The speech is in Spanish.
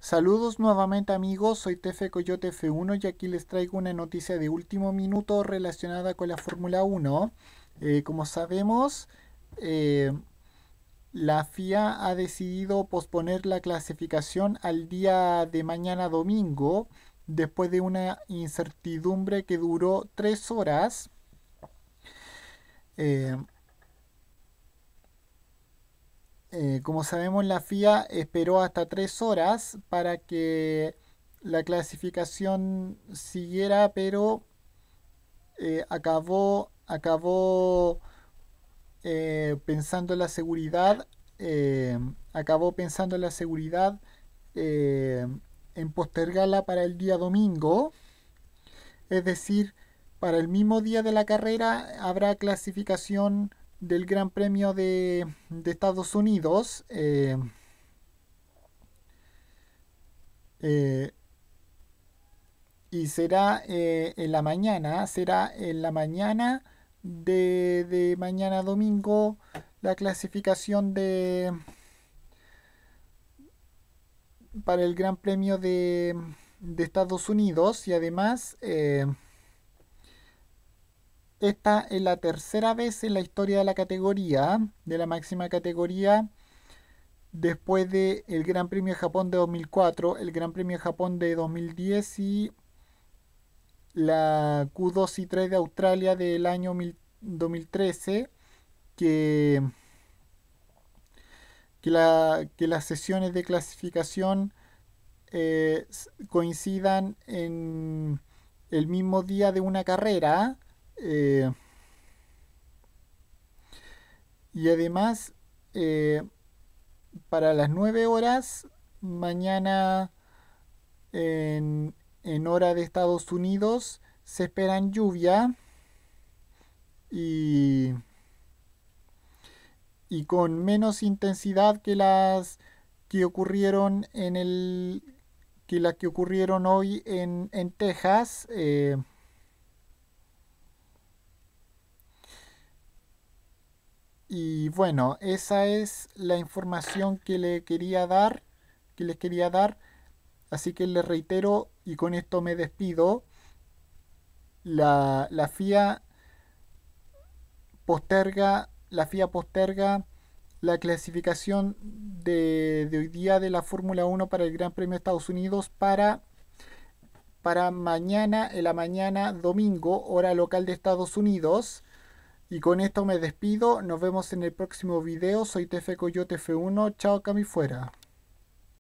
Saludos nuevamente amigos, soy Tefe Coyote F1 y aquí les traigo una noticia de último minuto relacionada con la Fórmula 1. Eh, como sabemos, eh, la FIA ha decidido posponer la clasificación al día de mañana domingo, después de una incertidumbre que duró tres horas. Eh, eh, como sabemos, la FIA esperó hasta tres horas para que la clasificación siguiera, pero eh, acabó, eh, acabó pensando en la seguridad, acabó pensando en la seguridad en postergarla para el día domingo, es decir, para el mismo día de la carrera habrá clasificación del Gran Premio de, Estados Unidos. Eh, eh, y será eh, en la mañana, será en la mañana de, de mañana domingo la clasificación de para el Gran Premio de, de Estados Unidos y además esta es la tercera vez en la historia de la categoría, de la máxima categoría, después del Gran Premio de Japón de 2004, el Gran Premio de Japón de 2010 y la Q2 y 3 de Australia del año 2013, que, las sesiones de clasificación eh, coincidan en el mismo día de una carrera eh, y además, eh, para las 9 horas, mañana en, hora de Estados Unidos, se esperan lluvia y, con menos intensidad que las que ocurrieron en el que las que ocurrieron hoy en, Texas. Eh, Y bueno, esa es la información que le quería dar, que les quería dar. Así que les reitero y con esto me despido. La, FIA posterga, la FIA posterga la clasificación de, hoy día de la Fórmula 1 para el Gran Premio de Estados Unidos para, para mañana, en la mañana domingo, hora local de Estados Unidos y con esto me despido, nos vemos en el próximo video, soy TF Coyote F1, chao Cami fuera.